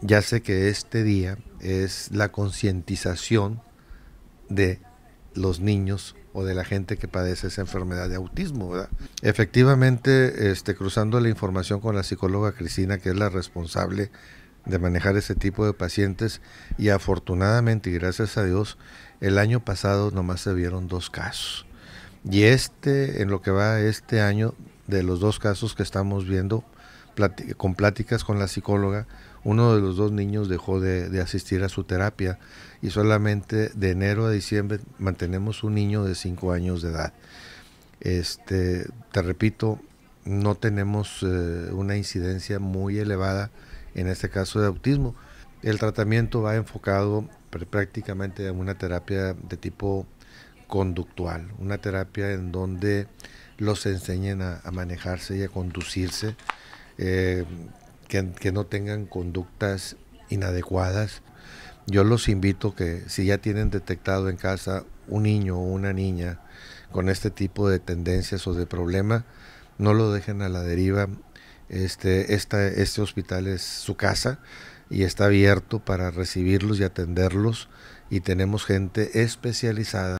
ya sé que este día es la concientización de los niños o de la gente que padece esa enfermedad de autismo, ¿verdad? Efectivamente, este, cruzando la información con la psicóloga Cristina, que es la responsable de manejar ese tipo de pacientes, y afortunadamente y gracias a Dios, el año pasado nomás se vieron dos casos. Y este, en lo que va este año, de los dos casos que estamos viendo, con pláticas con la psicóloga, uno de los dos niños dejó de, asistir a su terapia y solamente de enero a diciembre mantenemos un niño de 5 años de edad. Este, te repito, no tenemos eh, una incidencia muy elevada en este caso de autismo. El tratamiento va enfocado prácticamente en una terapia de tipo conductual, una terapia en donde los enseñen a, a manejarse y a conducirse eh, que, no tengan conductas inadecuadas. Yo los invito que si ya tienen detectado en casa un niño o una niña con este tipo de tendencias o de problema, no lo dejen a la deriva. Este, este hospital es su casa y está abierto para recibirlos y atenderlos y tenemos gente especializada.